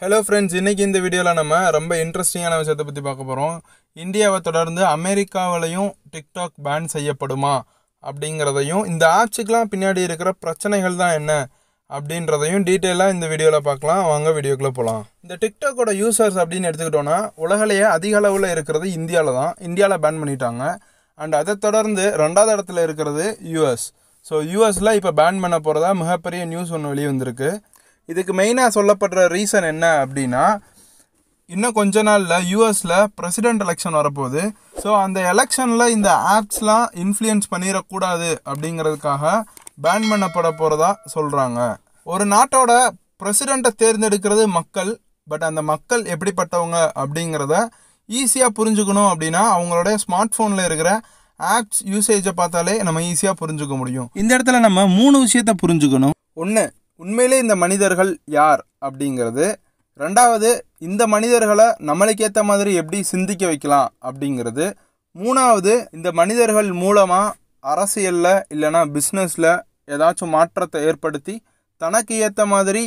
hello friends இன்றைக்கி இந்த வீடியோவில் நம்ம ரொம்ப இன்ட்ரெஸ்டிங்கான விஷயத்தை பற்றி பார்க்க போகிறோம் இந்தியாவை தொடர்ந்து அமெரிக்காவிலையும் டிக்டாக் பேன் செய்யப்படுமா அப்படிங்கிறதையும் இந்த ஆப்ஸுக்கெலாம் பின்னாடி இருக்கிற பிரச்சனைகள் தான் என்ன அப்படின்றதையும் டீட்டெயிலாக இந்த வீடியோவில் பார்க்கலாம் வாங்க வீடியோக்குள்ளே போகலாம் இந்த டிக்டாக்கோட யூசர்ஸ் அப்படின்னு எடுத்துக்கிட்டோன்னா உலகிலேயே அதிக அளவில் இருக்கிறது இந்தியாவில் தான் இந்தியாவில் பேன் பண்ணிட்டாங்க அண்ட் அதை தொடர்ந்து ரெண்டாவது இடத்துல இருக்கிறது யூஎஸ் ஸோ யூஎஸில் இப்போ பேன் பண்ண போகிறதா மிகப்பெரிய நியூஸ் ஒன்று வெளியே வந்திருக்கு இதுக்கு மெயினாக சொல்லப்படுற ரீசன் என்ன அப்படின்னா இன்னும் கொஞ்ச நாளில் யூஎஸில் ப்ரெசிடென்ட் எலெக்ஷன் வரப்போகுது ஸோ அந்த எலெக்ஷனில் இந்த ஆப்ஸ்லாம் இன்ஃப்ளூயன்ஸ் பண்ணிடக்கூடாது அப்படிங்கிறதுக்காக பேன் பண்ணப்பட போகிறதா சொல்கிறாங்க ஒரு நாட்டோட ப்ரெசிடெண்ட்டை தேர்ந்தெடுக்கிறது மக்கள் பட் அந்த மக்கள் எப்படிப்பட்டவங்க அப்படிங்கிறத ஈஸியாக புரிஞ்சுக்கணும் அப்படின்னா அவங்களுடைய ஸ்மார்ட் ஃபோனில் இருக்கிற ஆப்ஸ் யூசேஜை பார்த்தாலே நம்ம ஈஸியாக புரிஞ்சுக்க முடியும் இந்த இடத்துல நம்ம மூணு விஷயத்த புரிஞ்சுக்கணும் ஒன்று உண்மையிலே இந்த மனிதர்கள் யார் அப்படிங்கிறது ரெண்டாவது இந்த மனிதர்களை நம்மளுக்கு ஏற்ற மாதிரி எப்படி சிந்திக்க வைக்கலாம் அப்படிங்கிறது மூணாவது இந்த மனிதர்கள் மூலமாக அரசியலில் இல்லைனா பிஸ்னஸில் ஏதாச்சும் மாற்றத்தை ஏற்படுத்தி தனக்கு ஏற்ற மாதிரி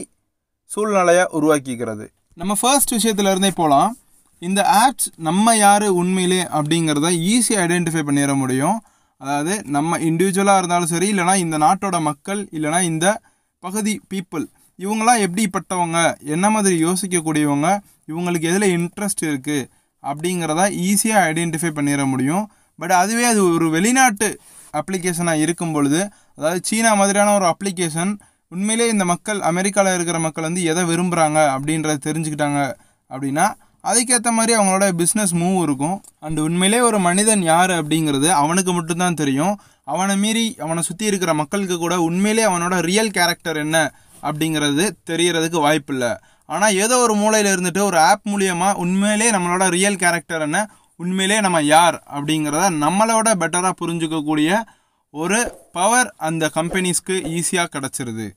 சூழ்நிலையை உருவாக்கிக்கிறது நம்ம ஃபர்ஸ்ட் விஷயத்துலேருந்தே போகலாம் இந்த ஆப்ஸ் நம்ம யார் உண்மையிலே அப்படிங்கிறத ஈஸியாக ஐடென்டிஃபை பண்ணிட முடியும் அதாவது நம்ம இண்டிவிஜுவலாக இருந்தாலும் சரி இல்லைனா இந்த நாட்டோட மக்கள் இல்லைனா இந்த பகுதி பீப்புள் இவங்களாம் எப்படிப்பட்டவங்க என்ன மாதிரி யோசிக்கக்கூடியவங்க இவங்களுக்கு எதில் இன்ட்ரெஸ்ட் இருக்குது அப்படிங்கிறத ஈஸியாக ஐடென்டிஃபை பண்ணிட முடியும் பட் அதுவே அது ஒரு வெளிநாட்டு அப்ளிகேஷனாக இருக்கும் பொழுது அதாவது சீனா மாதிரியான ஒரு அப்ளிகேஷன் உண்மையிலே இந்த மக்கள் அமெரிக்காவில் இருக்கிற மக்கள் வந்து எதை விரும்புகிறாங்க அப்படின்றத தெரிஞ்சுக்கிட்டாங்க அப்படின்னா அதுக்கேற்ற மாதிரி அவங்களோட பிஸ்னஸ் மூவ் இருக்கும் அண்ட் உண்மையிலே ஒரு மனிதன் யார் அப்படிங்கிறது அவனுக்கு மட்டும்தான் தெரியும் அவனை மீறி அவனை சுற்றி இருக்கிற மக்களுக்கு கூட உண்மையிலே அவனோட ரியல் கேரக்டர் என்ன அப்படிங்கிறது தெரியறதுக்கு வாய்ப்பில்லை ஆனால் ஏதோ ஒரு மூலையில் இருந்துட்டு ஒரு ஆப் மூலியமாக உண்மையிலே நம்மளோட ரியல் கேரக்டர் என்ன உண்மையிலே நம்ம யார் அப்படிங்கிறத நம்மளோட பெட்டராக புரிஞ்சுக்கக்கூடிய ஒரு பவர் அந்த கம்பெனிஸ்க்கு ஈஸியாக கிடச்சிருது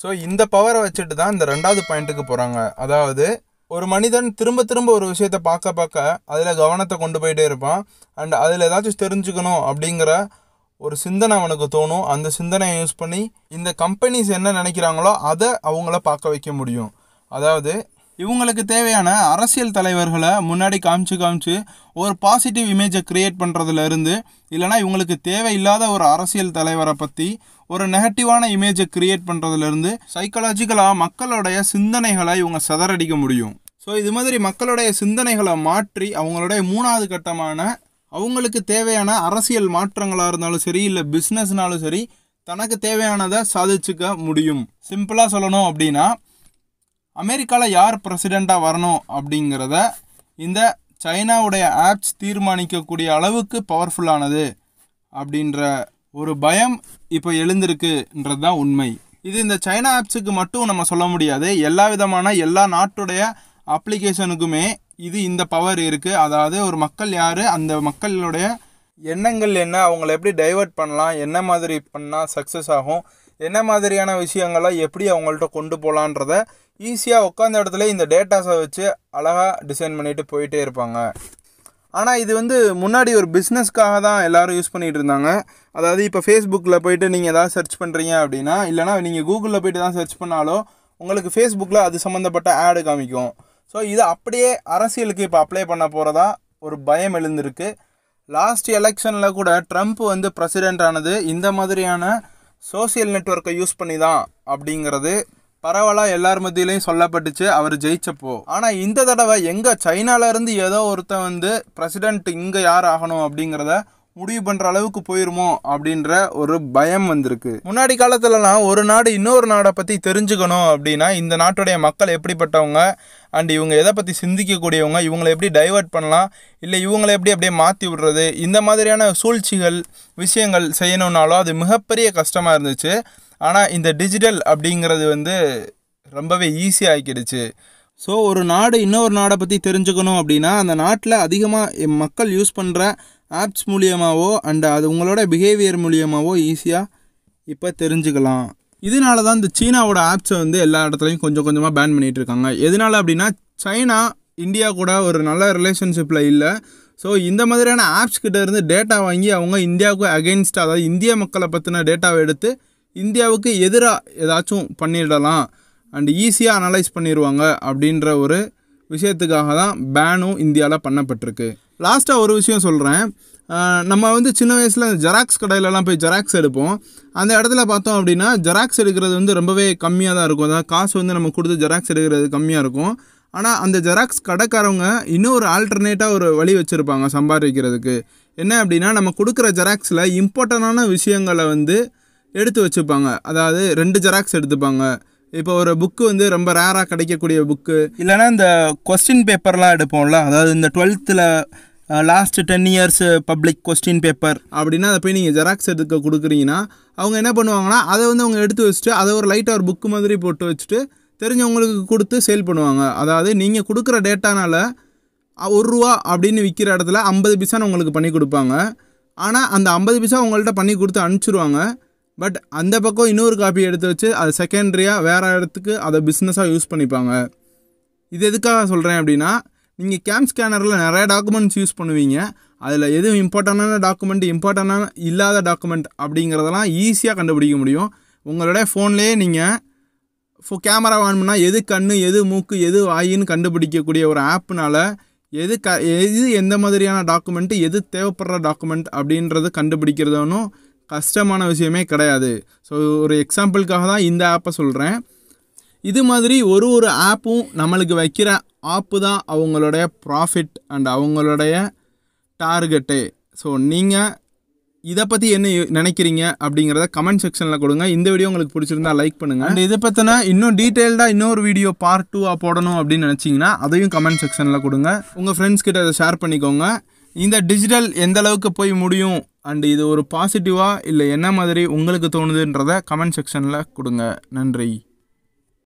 ஸோ இந்த பவரை வச்சுட்டு தான் இந்த ரெண்டாவது பாயிண்ட்டுக்கு போகிறாங்க அதாவது ஒரு மனிதன் திரும்ப திரும்ப ஒரு விஷயத்த பார்க்க பார்க்க அதில் கவனத்தை கொண்டு போயிட்டே இருப்பான் அண்ட் அதில் ஏதாச்சும் தெரிஞ்சுக்கணும் அப்படிங்கிற ஒரு சிந்தனை அவனுக்கு தோணும் அந்த சிந்தனையை யூஸ் பண்ணி இந்த கம்பெனிஸ் என்ன நினைக்கிறாங்களோ அதை அவங்கள பார்க்க வைக்க முடியும் அதாவது இவங்களுக்கு தேவையான அரசியல் தலைவர்களை முன்னாடி காமிச்சு காமிச்சு ஒரு பாசிட்டிவ் இமேஜை க்ரியேட் இருந்து இல்லைனா இவங்களுக்கு தேவையில்லாத ஒரு அரசியல் தலைவரை பற்றி ஒரு நெகட்டிவான இமேஜை க்ரியேட் பண்ணுறதுலேருந்து சைக்கலாஜிக்கலாக மக்களுடைய சிந்தனைகளை இவங்க சதறடிக்க முடியும் ஸோ இது மாதிரி மக்களுடைய சிந்தனைகளை மாற்றி அவங்களுடைய மூணாவது கட்டமான அவங்களுக்கு தேவையான அரசியல் மாற்றங்களாக இருந்தாலும் சரி இல்லை பிஸ்னஸ்னாலும் சரி தனக்கு தேவையானதை சாதிச்சுக்க முடியும் சிம்பிளாக சொல்லணும் அப்படின்னா அமெரிக்காவில் யார் பிரசிடெண்ட்டாக வரணும் அப்படிங்கிறத இந்த சைனாவுடைய ஆப்ஸ் தீர்மானிக்கக்கூடிய அளவுக்கு பவர்ஃபுல்லானது அப்படின்ற ஒரு பயம் இப்போ எழுந்திருக்குன்றது தான் உண்மை இது இந்த சைனா ஆப்ஸுக்கு மட்டும் நம்ம சொல்ல முடியாது எல்லா விதமான எல்லா நாட்டுடைய அப்ளிகேஷனுக்குமே இது இந்த பவர் இருக்குது அதாவது ஒரு மக்கள் யார் அந்த மக்களுடைய எண்ணங்கள் என்ன அவங்கள எப்படி டைவெர்ட் பண்ணலாம் என்ன மாதிரி பண்ணால் சக்ஸஸ் ஆகும் என்ன மாதிரியான விஷயங்களை எப்படி அவங்கள்ட்ட கொண்டு போகலான்றத ஈஸியாக உட்காந்த இடத்துல இந்த டேட்டாஸை வச்சு அழகாக டிசைன் பண்ணிட்டு போயிட்டே இருப்பாங்க ஆனால் இது வந்து முன்னாடி ஒரு பிஸ்னஸ்க்காக தான் எல்லோரும் யூஸ் பண்ணிகிட்டு இருந்தாங்க அதாவது இப்போ ஃபேஸ்புக்கில் போயிட்டு நீங்கள் எதாவது சர்ச் பண்ணுறீங்க அப்படின்னா இல்லைனா நீங்கள் கூகுளில் போயிட்டு தான் சர்ச் பண்ணாலோ உங்களுக்கு ஃபேஸ்புக்கில் அது சம்மந்தப்பட்ட ஆடு காமிக்கும் ஸோ இது அப்படியே அரசியலுக்கு இப்போ அப்ளை பண்ண போகிறதா ஒரு பயம் எழுந்திருக்கு லாஸ்ட் எலெக்ஷனில் கூட ட்ரம்ப் வந்து ப்ரெசிடென்ட் ஆனது இந்த மாதிரியான சோசியல் நெட்ஒர்க்கை யூஸ் பண்ணி தான் அப்படிங்கிறது பரவலாக எல்லார் மத்தியிலையும் சொல்லப்பட்டுச்சு அவர் ஜெயிச்சப்போ ஆனால் இந்த தடவை எங்கே சைனாவிலேருந்து ஏதோ ஒருத்தன் வந்து பிரசிடென்ட் இங்கே யார் ஆகணும் அப்படிங்கிறத முடிவு பண்ணுற அளவுக்கு போயிருமோ அப்படின்ற ஒரு பயம் வந்திருக்கு முன்னாடி காலத்துலலாம் ஒரு நாடு இன்னொரு நாடை பற்றி தெரிஞ்சுக்கணும் அப்படின்னா இந்த நாட்டுடைய மக்கள் எப்படிப்பட்டவங்க அண்ட் இவங்க எதை பற்றி சிந்திக்கக்கூடியவங்க இவங்களை எப்படி டைவெர்ட் பண்ணலாம் இல்லை இவங்களை எப்படி அப்படியே மாற்றி விடுறது இந்த மாதிரியான சூழ்ச்சிகள் விஷயங்கள் செய்யணுன்னாலும் அது மிகப்பெரிய கஷ்டமாக இருந்துச்சு ஆனால் இந்த டிஜிட்டல் அப்படிங்கிறது வந்து ரொம்பவே ஈஸியாக ஆக்கிடுச்சு ஸோ ஒரு நாடு இன்னொரு நாடை பற்றி தெரிஞ்சுக்கணும் அப்படின்னா அந்த நாட்டில் அதிகமாக மக்கள் யூஸ் பண்ணுற ஆப்ஸ் மூலியமாகவோ அண்ட் அது உங்களோட பிஹேவியர் மூலியமாகவோ ஈஸியாக இப்போ தெரிஞ்சுக்கலாம் இதனால தான் இந்த சீனாவோட ஆப்ஸை வந்து எல்லா இடத்துலையும் கொஞ்சம் கொஞ்சமாக பேன் பண்ணிகிட்டு இருக்காங்க எதனால அப்படின்னா சைனா இந்தியா கூட ஒரு நல்ல ரிலேஷன்ஷிப்பில் இல்லை ஸோ இந்த மாதிரியான ஆப்ஸ் கிட்டேருந்து டேட்டா வாங்கி அவங்க இந்தியாவுக்கு அகெயின்ஸ்டாக அதாவது இந்திய மக்களை பற்றின டேட்டாவை எடுத்து இந்தியாவுக்கு எதிராக ஏதாச்சும் பண்ணிடலாம் அண்ட் ஈஸியாக அனலைஸ் பண்ணிடுவாங்க அப்படின்ற ஒரு விஷயத்துக்காக தான் பேனும் இந்தியாவில் பண்ணப்பட்டிருக்கு லாஸ்ட்டாக ஒரு விஷயம் சொல்கிறேன் நம்ம வந்து சின்ன வயசில் ஜெராக்ஸ் கடையிலலாம் போய் ஜெராக்ஸ் எடுப்போம் அந்த இடத்துல பார்த்தோம் அப்படின்னா ஜெராக்ஸ் எடுக்கிறது வந்து ரொம்பவே கம்மியாக தான் இருக்கும் அதாவது காசு வந்து நம்ம கொடுத்து ஜெராக்ஸ் எடுக்கிறது கம்மியாக இருக்கும் ஆனால் அந்த ஜெராக்ஸ் கடைக்காரவங்க இன்னும் ஒரு ஆல்டர்னேட்டாக ஒரு வழி வச்சுருப்பாங்க சம்பாதிக்கிறதுக்கு என்ன அப்படின்னா நம்ம கொடுக்குற ஜெராக்ஸில் இம்பார்ட்டண்டான விஷயங்களை வந்து எடுத்து வச்சுப்பாங்க அதாவது ரெண்டு ஜெராக்ஸ் எடுத்துப்பாங்க இப்போ ஒரு புக்கு வந்து ரொம்ப ரேராக கிடைக்கக்கூடிய புக்கு இல்லைனா இந்த கொஸ்டின் பேப்பர்லாம் எடுப்போம்ல அதாவது இந்த டுவெல்த்தில் last ten years public question paper அப்படின்னா அதை போய் நீங்கள் ஜெராக்ஸ் எடுக்க கொடுக்குறீங்கன்னா அவங்க என்ன பண்ணுவாங்கன்னா அதை வந்து அவங்க எடுத்து வச்சுட்டு அதை ஒரு லைட்டாக ஒரு புக்கு மாதிரி போட்டு வச்சுட்டு தெரிஞ்சவங்களுக்கு கொடுத்து சேல் பண்ணுவாங்க அதாவது நீங்கள் கொடுக்குற டேட்டானால் ஒரு ரூபா அப்படின்னு விற்கிற இடத்துல ஐம்பது பைசான்னு உங்களுக்கு பண்ணி கொடுப்பாங்க ஆனால் அந்த ஐம்பது பைசா உங்கள்கிட்ட பண்ணி கொடுத்து அனுப்பிச்சிடுவாங்க பட் அந்த பக்கம் இன்னொரு காப்பி எடுத்து வச்சு அதை செகண்ட்ரியாக வேறு இடத்துக்கு அதை பிஸ்னஸாக யூஸ் பண்ணிப்பாங்க இது எதுக்காக சொல்கிறேன் அப்படின்னா நீங்கள் கேம் ஸ்கேனரில் நிறையா டாக்குமெண்ட்ஸ் யூஸ் பண்ணுவீங்க அதில் எதுவும் இம்பார்ட்டண்டான டாக்குமெண்ட் இம்பார்ட்டண்டான இல்லாத டாக்குமெண்ட் அப்படிங்கிறதெல்லாம் ஈஸியாக கண்டுபிடிக்க முடியும் உங்களுடைய ஃபோன்லேயே நீங்கள் ஃபோ கேமரா வாங்கணும்னா எது கண் எது மூக்கு எது வாயின்னு கண்டுபிடிக்கக்கூடிய ஒரு ஆப்னால் எது க எது எந்த மாதிரியான டாக்குமெண்ட்டு எது தேவைப்படுற டாக்குமெண்ட் அப்படின்றது கண்டுபிடிக்கிறதுனும் கஷ்டமான விஷயமே கிடையாது ஸோ ஒரு எக்ஸாம்பிளுக்காக தான் இந்த ஆப்பை சொல்கிறேன் இது மாதிரி ஒரு ஒரு ஆப்பும் நம்மளுக்கு வைக்கிற ஆப்பு தான் அவங்களுடைய ப்ராஃபிட் அண்ட் அவங்களுடைய டார்கெட்டு ஸோ நீங்கள் இதை பற்றி என்ன நினைக்கிறீங்க அப்படிங்கிறத கமெண்ட் செக்ஷனில் கொடுங்க இந்த வீடியோ உங்களுக்கு பிடிச்சிருந்தா லைக் பண்ணுங்கள் அண்ட் இதை பற்றின இன்னும் டீட்டெயில்டாக இன்னொரு வீடியோ பார்ட் டூவாக போடணும் அப்படின்னு நினச்சிங்கன்னா அதையும் கமெண்ட் செக்ஷனில் கொடுங்க உங்கள் ஃப்ரெண்ட்ஸ் கிட்ட அதை ஷேர் பண்ணிக்கோங்க இந்த டிஜிட்டல் எந்த அளவுக்கு போய் முடியும் அண்ட் இது ஒரு பாசிட்டிவாக இல்லை என்ன மாதிரி உங்களுக்கு தோணுதுன்றத கமெண்ட் செக்ஷனில் கொடுங்க நன்றி